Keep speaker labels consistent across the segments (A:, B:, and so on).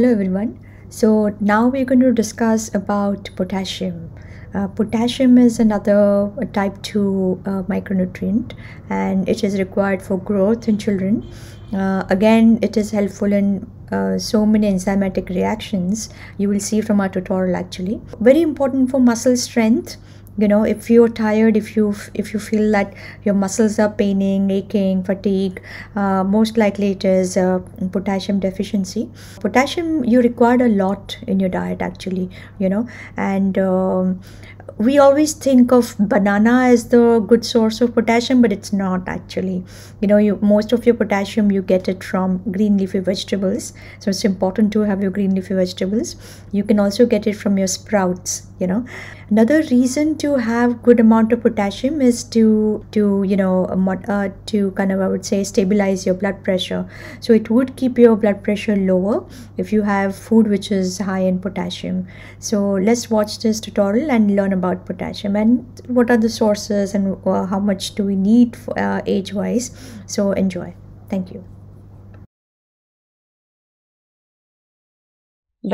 A: hello everyone so now we're going to discuss about potassium uh, potassium is another type 2 uh, micronutrient and it is required for growth in children uh, again it is helpful in uh, so many enzymatic reactions you will see from our tutorial actually very important for muscle strength you know if you're tired if you if you feel that your muscles are paining aching fatigue uh, most likely it is uh, potassium deficiency potassium you require a lot in your diet actually you know and um, we always think of banana as the good source of potassium but it's not actually you know you, most of your potassium you get it from green leafy vegetables so it's important to have your green leafy vegetables you can also get it from your sprouts you know another reason to have good amount of potassium is to to you know uh, to kind of i would say stabilize your blood pressure so it would keep your blood pressure lower if you have food which is high in potassium so let's watch this tutorial and learn about about potassium and what are the sources and uh, how much do we need for, uh, age wise so enjoy thank you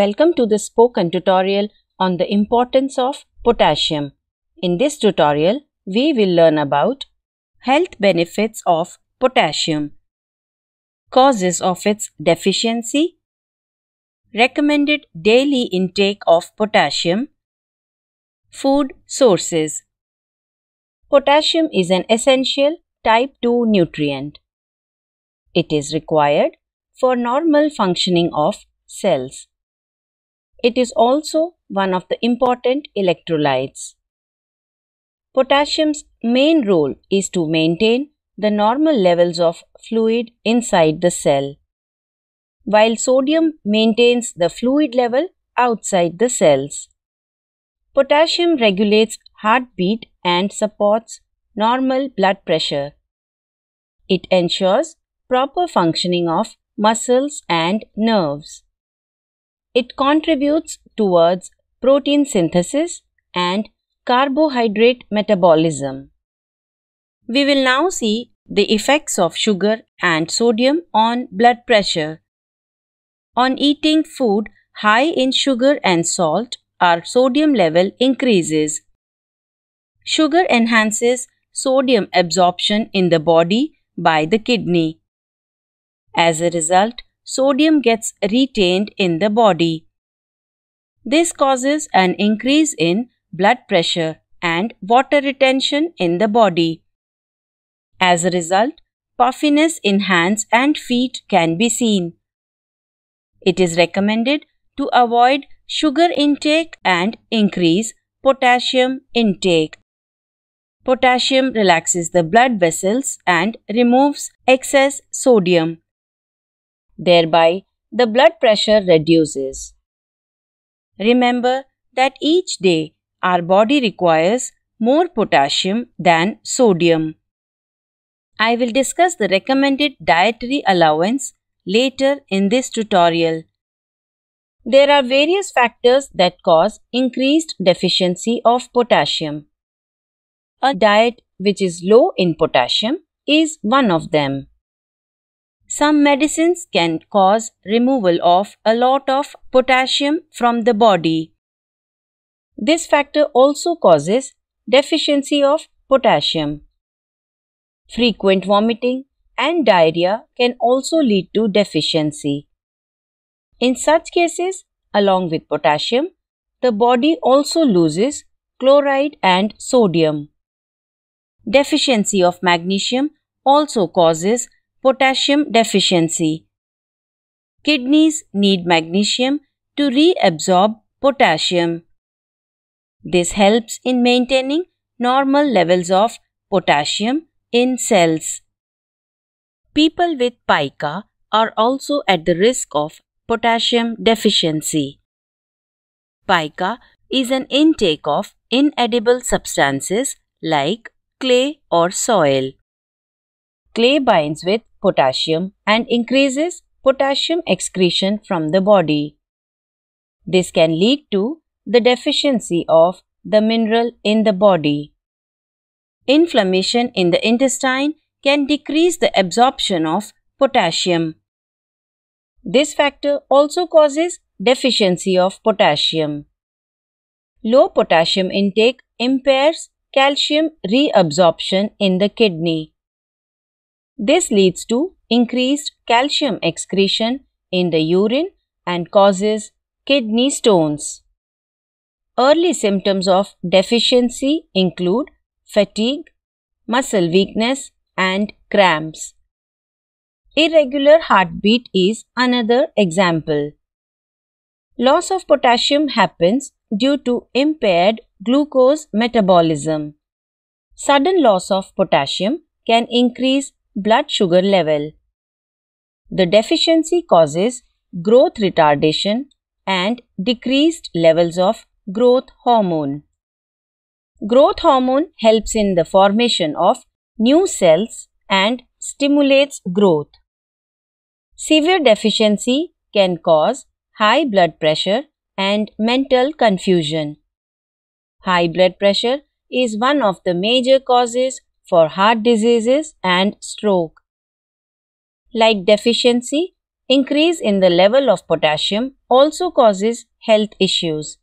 B: welcome to the spoken tutorial on the importance of potassium in this tutorial we will learn about health benefits of potassium causes of its deficiency recommended daily intake of potassium Food sources Potassium is an essential type 2 nutrient. It is required for normal functioning of cells. It is also one of the important electrolytes. Potassium's main role is to maintain the normal levels of fluid inside the cell, while sodium maintains the fluid level outside the cells. Potassium regulates heartbeat and supports normal blood pressure. It ensures proper functioning of muscles and nerves. It contributes towards protein synthesis and carbohydrate metabolism. We will now see the effects of sugar and sodium on blood pressure. On eating food high in sugar and salt, our sodium level increases. Sugar enhances sodium absorption in the body by the kidney. As a result, sodium gets retained in the body. This causes an increase in blood pressure and water retention in the body. As a result, puffiness in hands and feet can be seen. It is recommended to avoid sugar intake and increase potassium intake. Potassium relaxes the blood vessels and removes excess sodium. Thereby, the blood pressure reduces. Remember that each day our body requires more potassium than sodium. I will discuss the recommended dietary allowance later in this tutorial. There are various factors that cause increased deficiency of potassium. A diet which is low in potassium is one of them. Some medicines can cause removal of a lot of potassium from the body. This factor also causes deficiency of potassium. Frequent vomiting and diarrhea can also lead to deficiency. In such cases, along with potassium, the body also loses chloride and sodium. Deficiency of magnesium also causes potassium deficiency. Kidneys need magnesium to reabsorb potassium. This helps in maintaining normal levels of potassium in cells. People with pica are also at the risk of potassium deficiency. Pica is an intake of inedible substances like clay or soil. Clay binds with potassium and increases potassium excretion from the body. This can lead to the deficiency of the mineral in the body. Inflammation in the intestine can decrease the absorption of potassium. This factor also causes deficiency of potassium. Low potassium intake impairs calcium reabsorption in the kidney. This leads to increased calcium excretion in the urine and causes kidney stones. Early symptoms of deficiency include fatigue, muscle weakness, and cramps. Irregular heartbeat is another example. Loss of potassium happens due to impaired glucose metabolism. Sudden loss of potassium can increase blood sugar level. The deficiency causes growth retardation and decreased levels of growth hormone. Growth hormone helps in the formation of new cells and stimulates growth. Severe deficiency can cause high blood pressure and mental confusion. High blood pressure is one of the major causes for heart diseases and stroke. Like deficiency, increase in the level of potassium also causes health issues.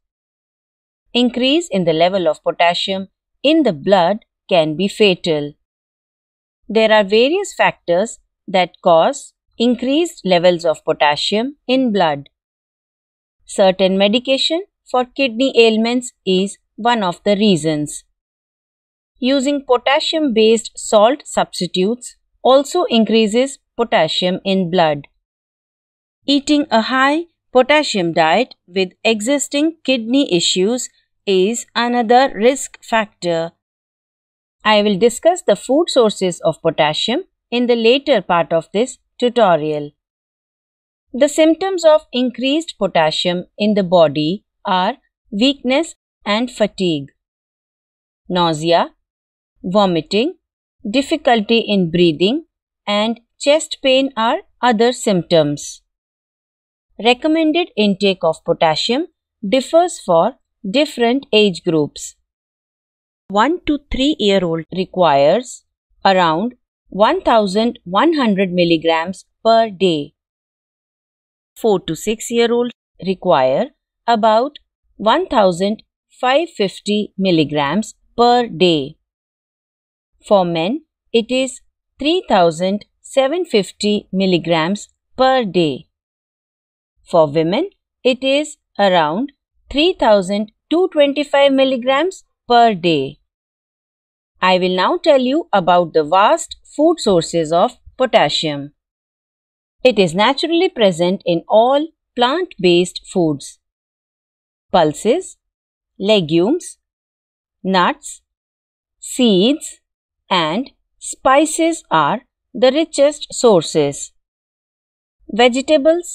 B: Increase in the level of potassium in the blood can be fatal. There are various factors that cause increased levels of potassium in blood. Certain medication for kidney ailments is one of the reasons. Using potassium based salt substitutes also increases potassium in blood. Eating a high potassium diet with existing kidney issues is another risk factor. I will discuss the food sources of potassium in the later part of this tutorial. The symptoms of increased potassium in the body are weakness and fatigue, nausea, vomiting, difficulty in breathing, and chest pain are other symptoms. Recommended intake of potassium differs for different age groups. 1 to 3 year old requires around 1100 milligrams per day. 4 to 6 year olds require about 1550 milligrams per day. For men, it is 3750 milligrams per day. For women, it is around 3225 milligrams per day. I will now tell you about the vast food sources of potassium. It is naturally present in all plant-based foods. Pulses, legumes, nuts, seeds and spices are the richest sources. Vegetables,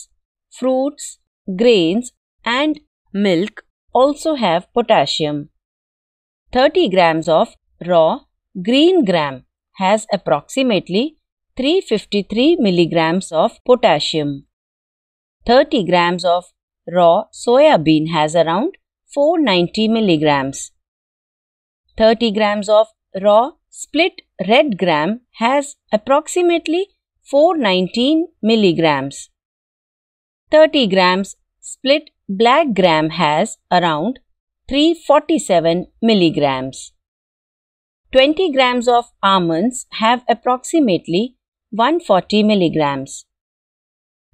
B: fruits, grains and milk also have potassium. 30 grams of raw green gram has approximately 353 milligrams of potassium. 30 grams of raw soya bean has around 490 milligrams. 30 grams of raw split red gram has approximately 419 milligrams. 30 grams split black gram has around 347 milligrams. 20 grams of almonds have approximately 140 milligrams.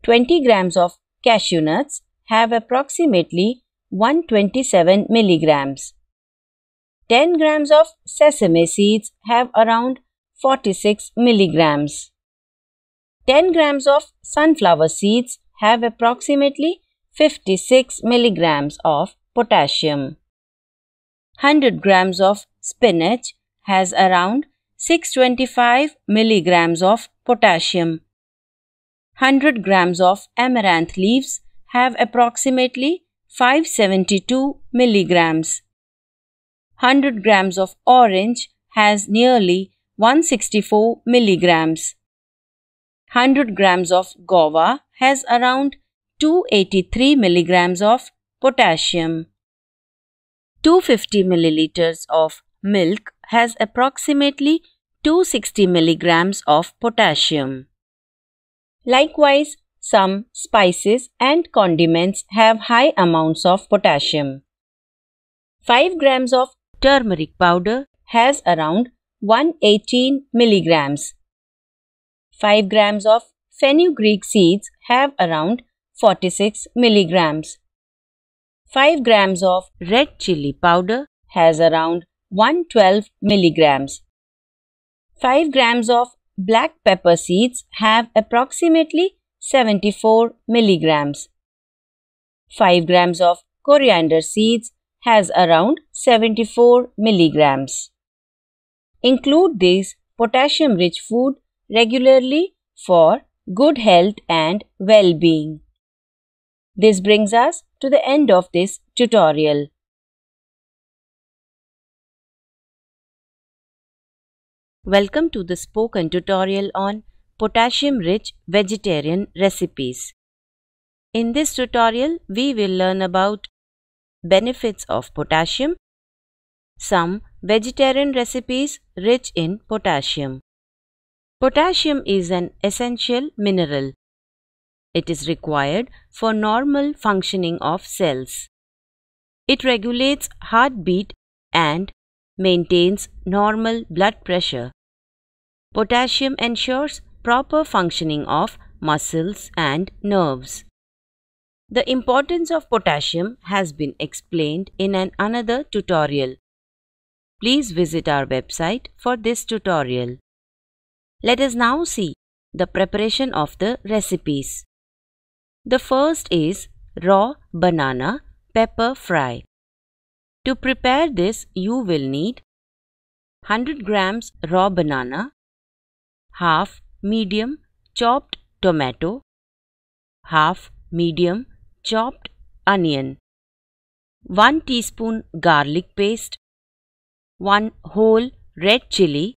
B: 20 grams of cashew nuts have approximately 127 milligrams. 10 grams of sesame seeds have around 46 milligrams. 10 grams of sunflower seeds have approximately 56 milligrams of potassium. 100 grams of spinach has around 625 milligrams of potassium. 100 grams of amaranth leaves have approximately 572 milligrams. 100 grams of orange has nearly 164 milligrams. 100 grams of guava has around 283 milligrams of potassium. 250 milliliters of milk has approximately 260 milligrams of potassium. Likewise, some spices and condiments have high amounts of potassium. 5 grams of turmeric powder has around 118 milligrams. 5 grams of fenugreek seeds have around 46 milligrams. 5 grams of red chili powder has around 112 milligrams. 5 grams of black pepper seeds have approximately 74 milligrams. 5 grams of coriander seeds has around 74 milligrams. Include this potassium rich food regularly for good health and well being. This brings us to the end of this tutorial. Welcome to the spoken tutorial on potassium rich vegetarian recipes. In this tutorial, we will learn about benefits of potassium, some vegetarian recipes rich in potassium. Potassium is an essential mineral. It is required for normal functioning of cells. It regulates heartbeat and maintains normal blood pressure. Potassium ensures proper functioning of muscles and nerves. The importance of potassium has been explained in an another tutorial. Please visit our website for this tutorial. Let us now see the preparation of the recipes. The first is raw banana pepper fry. To prepare this, you will need 100 grams raw banana, half medium chopped tomato, half medium chopped onion, 1 teaspoon garlic paste, 1 whole red chili,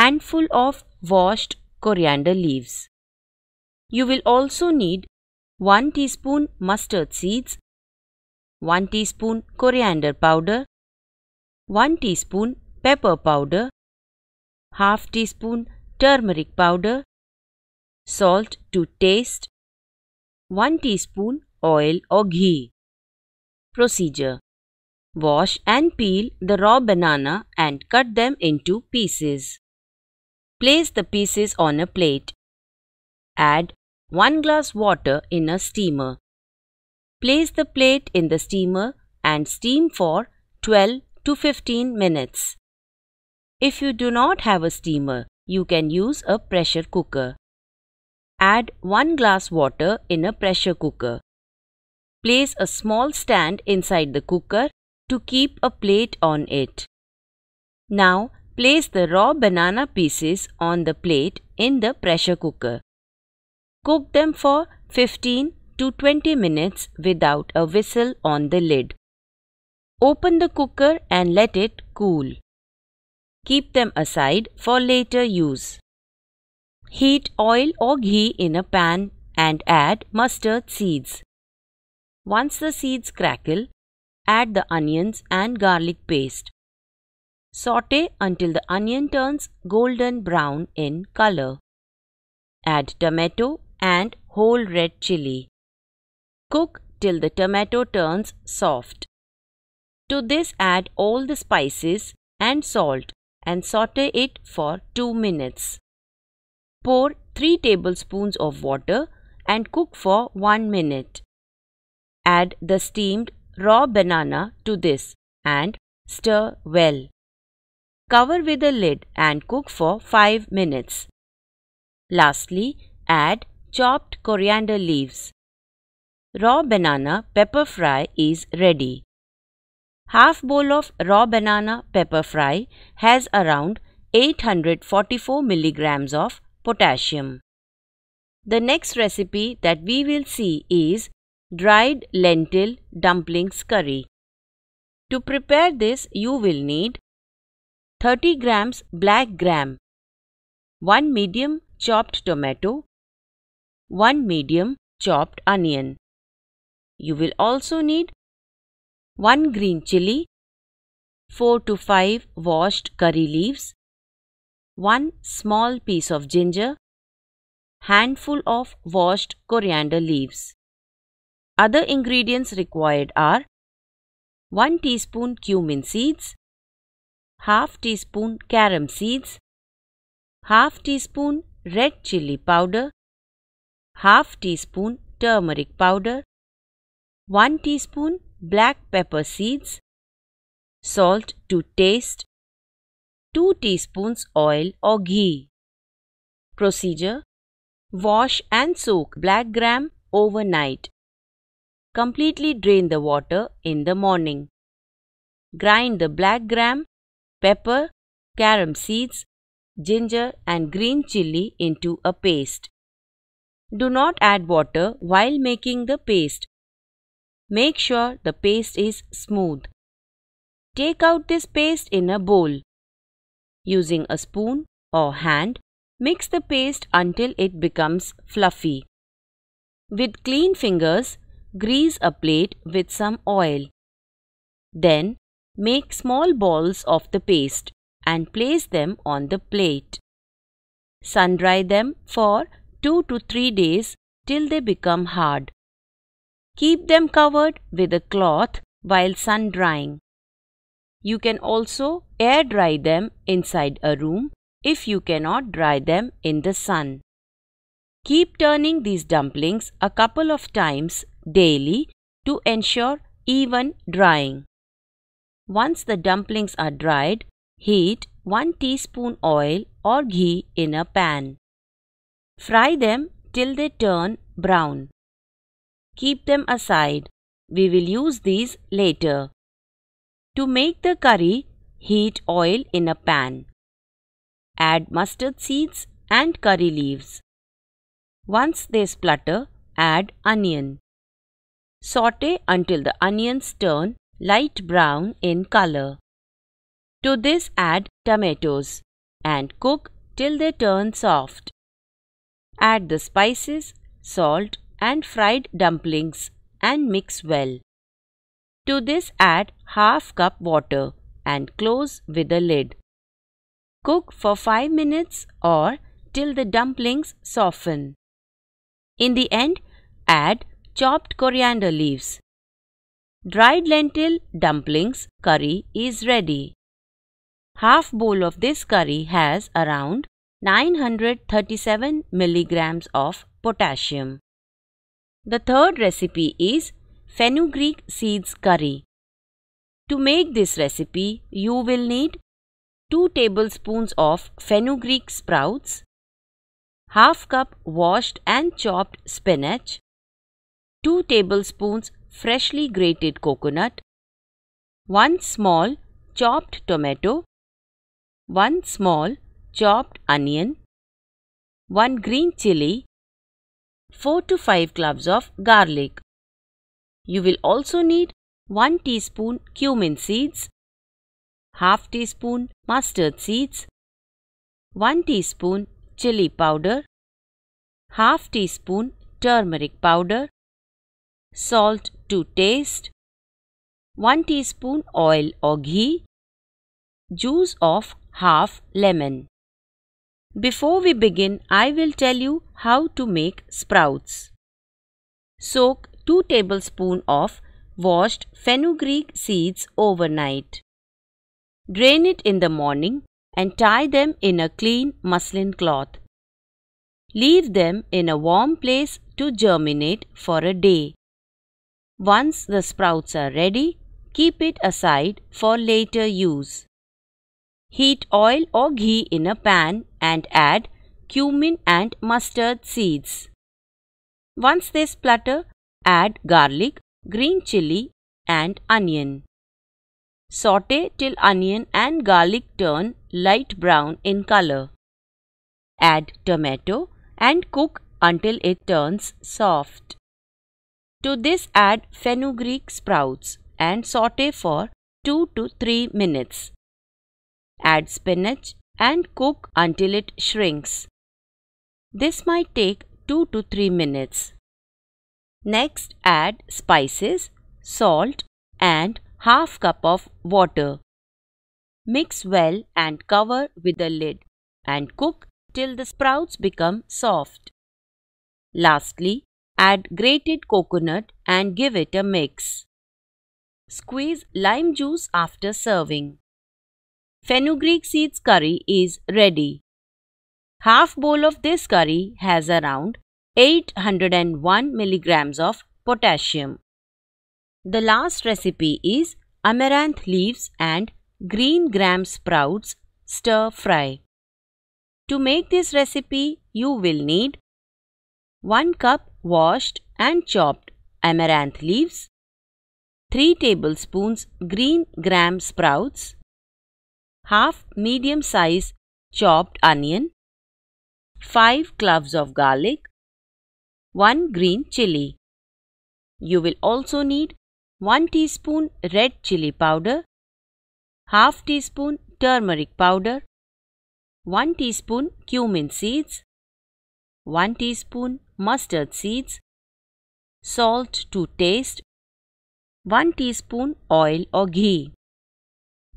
B: handful of washed coriander leaves. You will also need 1 teaspoon mustard seeds, 1 teaspoon coriander powder, 1 teaspoon pepper powder, half teaspoon turmeric powder, salt to taste, 1 teaspoon oil or ghee. Procedure Wash and peel the raw banana and cut them into pieces. Place the pieces on a plate. Add 1 glass water in a steamer. Place the plate in the steamer and steam for 12 to 15 minutes. If you do not have a steamer, you can use a pressure cooker. Add 1 glass water in a pressure cooker. Place a small stand inside the cooker to keep a plate on it. Now, place the raw banana pieces on the plate in the pressure cooker. Cook them for 15 to 20 minutes without a whistle on the lid. Open the cooker and let it cool. Keep them aside for later use. Heat oil or ghee in a pan and add mustard seeds. Once the seeds crackle, add the onions and garlic paste. Saute until the onion turns golden brown in color. Add tomato and whole red chili. Cook till the tomato turns soft. To this add all the spices and salt and saute it for 2 minutes. Pour 3 tablespoons of water and cook for 1 minute. Add the steamed raw banana to this and stir well. Cover with a lid and cook for 5 minutes. Lastly, add chopped coriander leaves. Raw banana pepper fry is ready. Half bowl of raw banana pepper fry has around 844 milligrams of potassium. The next recipe that we will see is dried lentil dumplings curry. To prepare this you will need 30 grams black gram, 1 medium chopped tomato, 1 medium chopped onion, you will also need 1 green chili, 4 to 5 washed curry leaves, 1 small piece of ginger, handful of washed coriander leaves. Other ingredients required are 1 teaspoon cumin seeds, half teaspoon carom seeds, half teaspoon red chili powder, half teaspoon turmeric powder, 1 teaspoon black pepper seeds, salt to taste, 2 teaspoons oil or ghee. Procedure Wash and soak black gram overnight. Completely drain the water in the morning. Grind the black gram, pepper, carom seeds, ginger and green chilli into a paste. Do not add water while making the paste Make sure the paste is smooth. Take out this paste in a bowl. Using a spoon or hand, mix the paste until it becomes fluffy. With clean fingers, grease a plate with some oil. Then, make small balls of the paste and place them on the plate. Sun dry them for 2 to 3 days till they become hard. Keep them covered with a cloth while sun drying. You can also air dry them inside a room if you cannot dry them in the sun. Keep turning these dumplings a couple of times daily to ensure even drying. Once the dumplings are dried, heat 1 teaspoon oil or ghee in a pan. Fry them till they turn brown. Keep them aside. We will use these later. To make the curry, heat oil in a pan. Add mustard seeds and curry leaves. Once they splutter, add onion. Saute until the onions turn light brown in color. To this add tomatoes and cook till they turn soft. Add the spices, salt and fried dumplings and mix well. To this add half cup water and close with a lid. Cook for 5 minutes or till the dumplings soften. In the end, add chopped coriander leaves. Dried lentil dumplings curry is ready. Half bowl of this curry has around 937 milligrams of potassium. The third recipe is fenugreek seeds curry. To make this recipe, you will need 2 tablespoons of fenugreek sprouts, half cup washed and chopped spinach, 2 tablespoons freshly grated coconut, 1 small chopped tomato, 1 small chopped onion, 1 green chili, 4 to 5 cloves of garlic. You will also need 1 teaspoon cumin seeds, half teaspoon mustard seeds, 1 teaspoon chili powder, half teaspoon turmeric powder, salt to taste, 1 teaspoon oil or ghee, juice of half lemon. Before we begin, I will tell you how to make sprouts. Soak 2 tablespoons of washed fenugreek seeds overnight. Drain it in the morning and tie them in a clean muslin cloth. Leave them in a warm place to germinate for a day. Once the sprouts are ready, keep it aside for later use. Heat oil or ghee in a pan and add cumin and mustard seeds. Once they splutter, add garlic, green chilli and onion. Saute till onion and garlic turn light brown in color. Add tomato and cook until it turns soft. To this add fenugreek sprouts and saute for 2 to 3 minutes. Add spinach and cook until it shrinks. This might take 2 to 3 minutes. Next add spices, salt and half cup of water. Mix well and cover with a lid and cook till the sprouts become soft. Lastly, add grated coconut and give it a mix. Squeeze lime juice after serving. Fenugreek seeds curry is ready. Half bowl of this curry has around 801 milligrams of potassium. The last recipe is amaranth leaves and green gram sprouts stir fry. To make this recipe, you will need 1 cup washed and chopped amaranth leaves, 3 tablespoons green gram sprouts, half medium size chopped onion, 5 cloves of garlic, 1 green chilli. You will also need 1 teaspoon red chilli powder, half teaspoon turmeric powder, 1 teaspoon cumin seeds, 1 teaspoon mustard seeds, salt to taste, 1 teaspoon oil or ghee.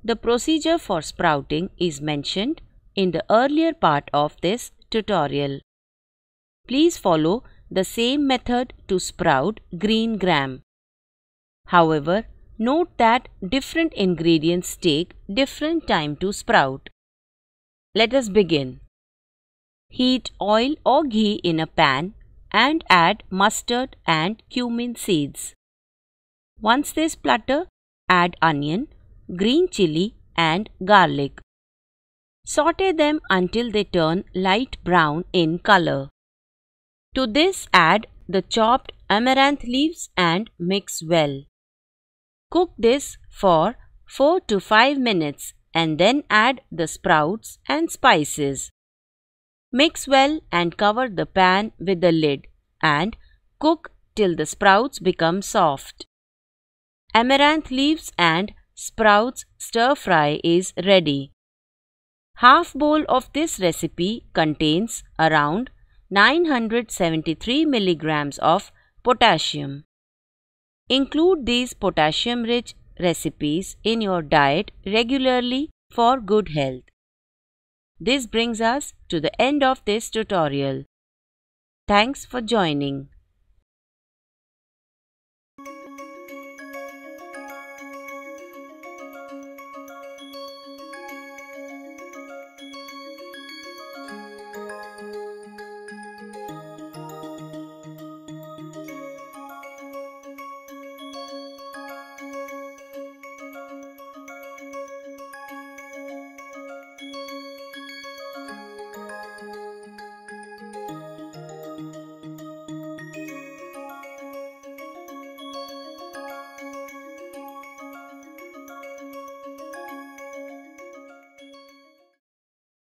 B: The procedure for sprouting is mentioned in the earlier part of this tutorial. Please follow the same method to sprout green gram. However, note that different ingredients take different time to sprout. Let us begin. Heat oil or ghee in a pan and add mustard and cumin seeds. Once they splutter, add onion green chili and garlic. Saute them until they turn light brown in color. To this add the chopped amaranth leaves and mix well. Cook this for 4 to 5 minutes and then add the sprouts and spices. Mix well and cover the pan with a lid and cook till the sprouts become soft. Amaranth leaves and sprouts stir fry is ready. Half bowl of this recipe contains around 973 milligrams of potassium. Include these potassium rich recipes in your diet regularly for good health. This brings us to the end of this tutorial. Thanks for joining.